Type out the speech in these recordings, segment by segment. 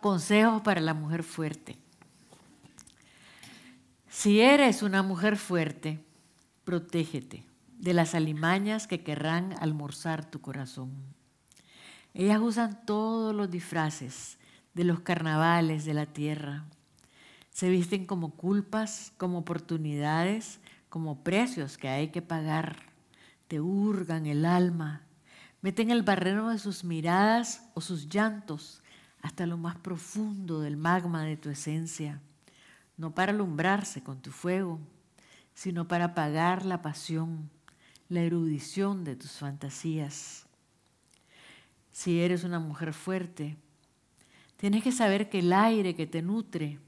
Consejos para la mujer fuerte. Si eres una mujer fuerte, protégete de las alimañas que querrán almorzar tu corazón. Ellas usan todos los disfraces de los carnavales de la tierra. Se visten como culpas, como oportunidades, como precios que hay que pagar. Te hurgan el alma, meten el barreno de sus miradas o sus llantos hasta lo más profundo del magma de tu esencia, no para alumbrarse con tu fuego, sino para apagar la pasión, la erudición de tus fantasías. Si eres una mujer fuerte, tienes que saber que el aire que te nutre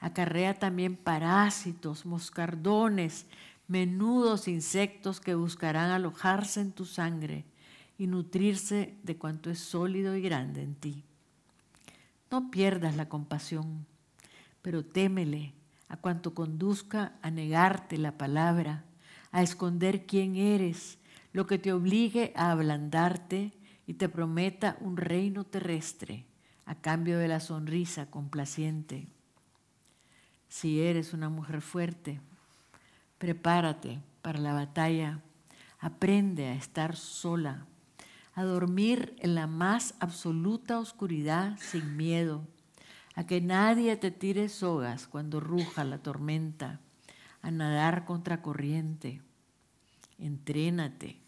acarrea también parásitos, moscardones, menudos insectos que buscarán alojarse en tu sangre y nutrirse de cuanto es sólido y grande en ti. No pierdas la compasión, pero témele a cuanto conduzca a negarte la palabra, a esconder quién eres, lo que te obligue a ablandarte y te prometa un reino terrestre a cambio de la sonrisa complaciente. Si eres una mujer fuerte, prepárate para la batalla, aprende a estar sola a dormir en la más absoluta oscuridad sin miedo, a que nadie te tire sogas cuando ruja la tormenta, a nadar contracorriente. Entrénate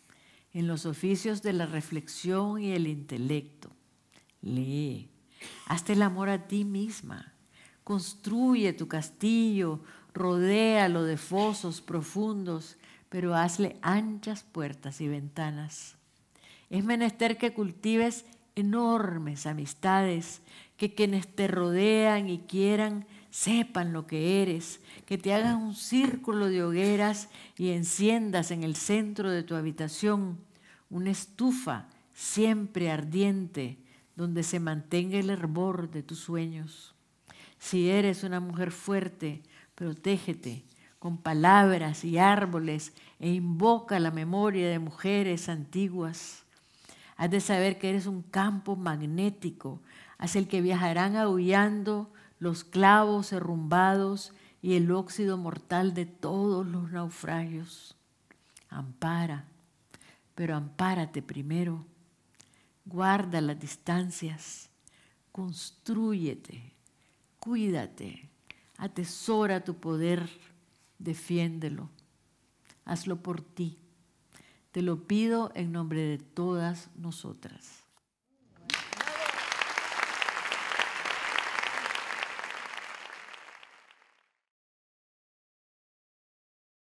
en los oficios de la reflexión y el intelecto. Lee, hazte el amor a ti misma, construye tu castillo, rodéalo de fosos profundos, pero hazle anchas puertas y ventanas. Es menester que cultives enormes amistades, que quienes te rodean y quieran sepan lo que eres, que te hagas un círculo de hogueras y enciendas en el centro de tu habitación una estufa siempre ardiente donde se mantenga el hervor de tus sueños. Si eres una mujer fuerte, protégete con palabras y árboles e invoca la memoria de mujeres antiguas. Has de saber que eres un campo magnético hacia el que viajarán aullando los clavos herrumbados y el óxido mortal de todos los naufragios. Ampara, pero ampárate primero. Guarda las distancias. Construyete. Cuídate. Atesora tu poder. Defiéndelo. Hazlo por ti te lo pido en nombre de todas nosotras.